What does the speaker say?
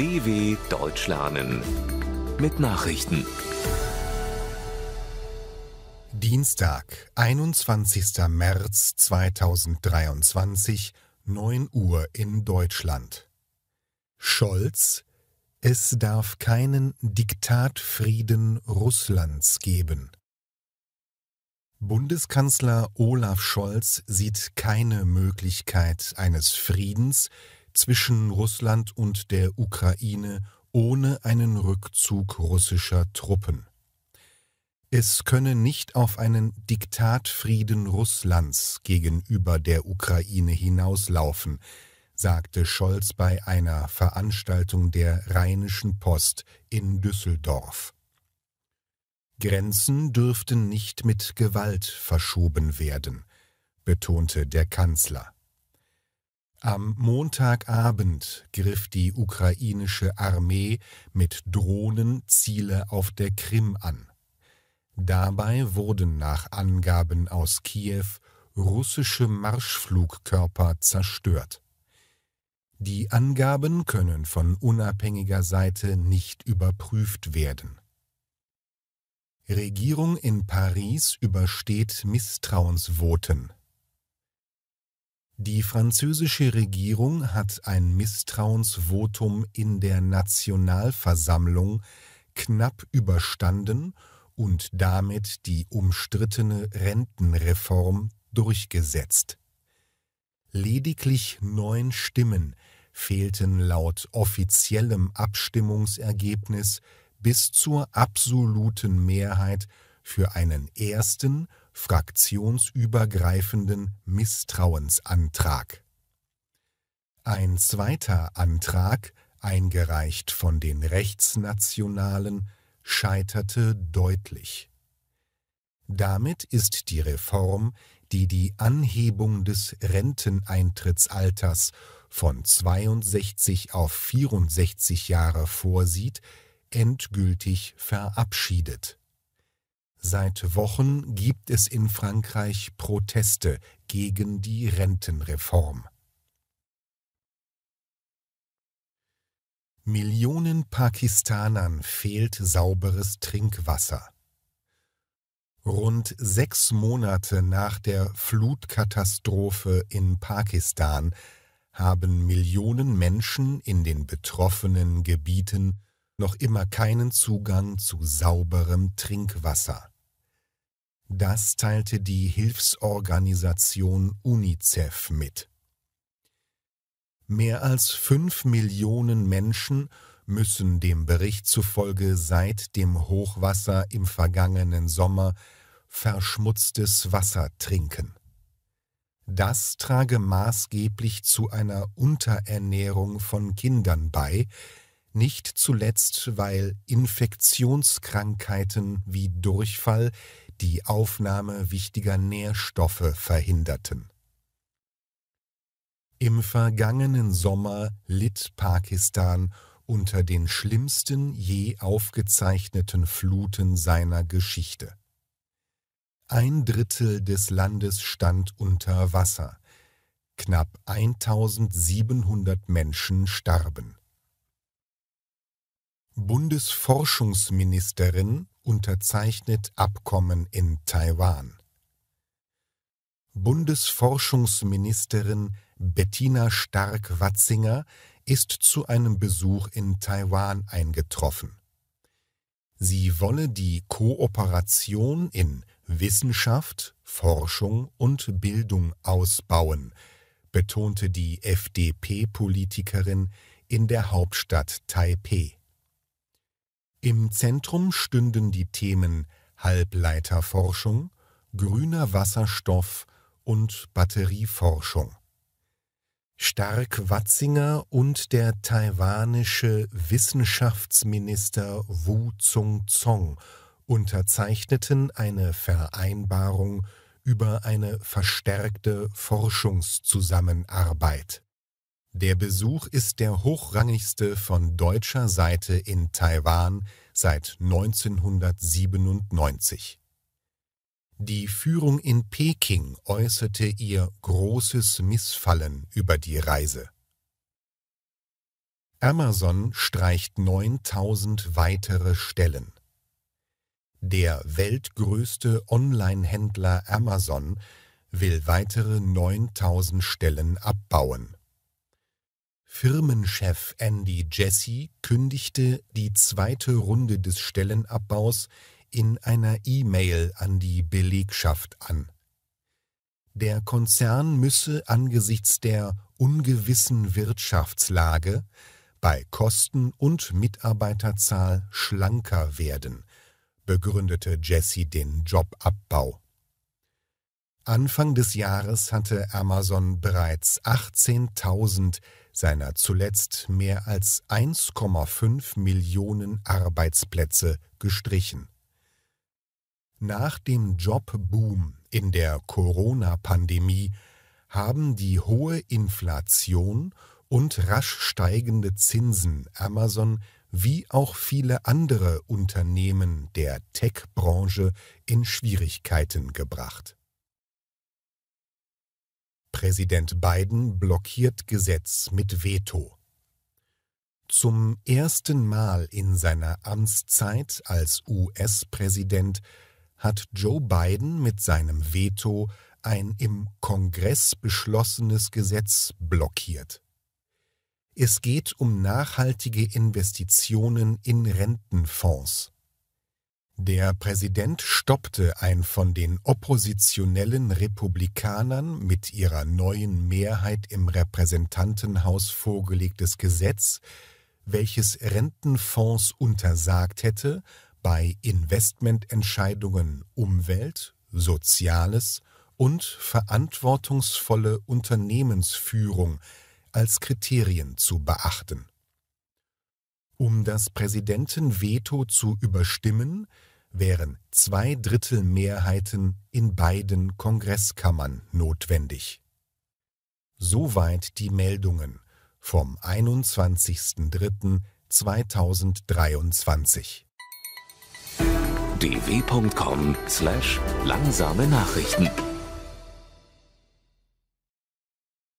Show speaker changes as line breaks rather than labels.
DW Deutsch lernen mit Nachrichten. Dienstag, 21. März 2023, 9 Uhr in Deutschland. Scholz, es darf keinen Diktatfrieden Russlands geben. Bundeskanzler Olaf Scholz sieht keine Möglichkeit eines Friedens, zwischen Russland und der Ukraine ohne einen Rückzug russischer Truppen. Es könne nicht auf einen Diktatfrieden Russlands gegenüber der Ukraine hinauslaufen, sagte Scholz bei einer Veranstaltung der Rheinischen Post in Düsseldorf. Grenzen dürften nicht mit Gewalt verschoben werden, betonte der Kanzler. Am Montagabend griff die ukrainische Armee mit Drohnen Ziele auf der Krim an. Dabei wurden nach Angaben aus Kiew russische Marschflugkörper zerstört. Die Angaben können von unabhängiger Seite nicht überprüft werden. Regierung in Paris übersteht Misstrauensvoten. Die französische Regierung hat ein Misstrauensvotum in der Nationalversammlung knapp überstanden und damit die umstrittene Rentenreform durchgesetzt. Lediglich neun Stimmen fehlten laut offiziellem Abstimmungsergebnis bis zur absoluten Mehrheit für einen ersten fraktionsübergreifenden Misstrauensantrag. Ein zweiter Antrag, eingereicht von den Rechtsnationalen, scheiterte deutlich. Damit ist die Reform, die die Anhebung des Renteneintrittsalters von 62 auf 64 Jahre vorsieht, endgültig verabschiedet. Seit Wochen gibt es in Frankreich Proteste gegen die Rentenreform. Millionen Pakistanern fehlt sauberes Trinkwasser. Rund sechs Monate nach der Flutkatastrophe in Pakistan haben Millionen Menschen in den betroffenen Gebieten noch immer keinen Zugang zu sauberem Trinkwasser. Das teilte die Hilfsorganisation UNICEF mit. Mehr als fünf Millionen Menschen müssen dem Bericht zufolge seit dem Hochwasser im vergangenen Sommer verschmutztes Wasser trinken. Das trage maßgeblich zu einer Unterernährung von Kindern bei, nicht zuletzt weil Infektionskrankheiten wie Durchfall die Aufnahme wichtiger Nährstoffe verhinderten. Im vergangenen Sommer litt Pakistan unter den schlimmsten je aufgezeichneten Fluten seiner Geschichte. Ein Drittel des Landes stand unter Wasser. Knapp 1700 Menschen starben. Bundesforschungsministerin unterzeichnet Abkommen in Taiwan. Bundesforschungsministerin Bettina Stark-Watzinger ist zu einem Besuch in Taiwan eingetroffen. Sie wolle die Kooperation in Wissenschaft, Forschung und Bildung ausbauen, betonte die FDP-Politikerin in der Hauptstadt Taipeh. Im Zentrum stünden die Themen Halbleiterforschung, grüner Wasserstoff und Batterieforschung. Stark-Watzinger und der taiwanische Wissenschaftsminister Wu Chung-Zong unterzeichneten eine Vereinbarung über eine verstärkte Forschungszusammenarbeit. Der Besuch ist der hochrangigste von deutscher Seite in Taiwan seit 1997. Die Führung in Peking äußerte ihr großes Missfallen über die Reise. Amazon streicht 9000 weitere Stellen. Der weltgrößte Online-Händler Amazon will weitere 9000 Stellen abbauen. Firmenchef Andy Jesse kündigte die zweite Runde des Stellenabbaus in einer E-Mail an die Belegschaft an. Der Konzern müsse angesichts der ungewissen Wirtschaftslage bei Kosten und Mitarbeiterzahl schlanker werden, begründete Jesse den Jobabbau. Anfang des Jahres hatte Amazon bereits 18.000 seiner zuletzt mehr als 1,5 Millionen Arbeitsplätze gestrichen. Nach dem Jobboom in der Corona-Pandemie haben die hohe Inflation und rasch steigende Zinsen Amazon wie auch viele andere Unternehmen der Tech-Branche in Schwierigkeiten gebracht. Präsident Biden blockiert Gesetz mit Veto. Zum ersten Mal in seiner Amtszeit als US-Präsident hat Joe Biden mit seinem Veto ein im Kongress beschlossenes Gesetz blockiert. Es geht um nachhaltige Investitionen in Rentenfonds. Der Präsident stoppte ein von den oppositionellen Republikanern mit ihrer neuen Mehrheit im Repräsentantenhaus vorgelegtes Gesetz, welches Rentenfonds untersagt hätte, bei Investmententscheidungen Umwelt, Soziales und verantwortungsvolle Unternehmensführung als Kriterien zu beachten. Um das Präsidentenveto zu überstimmen, wären zwei Drittel Mehrheiten in beiden Kongresskammern notwendig. Soweit die Meldungen vom 21.03.2023. dw.com/langsame Nachrichten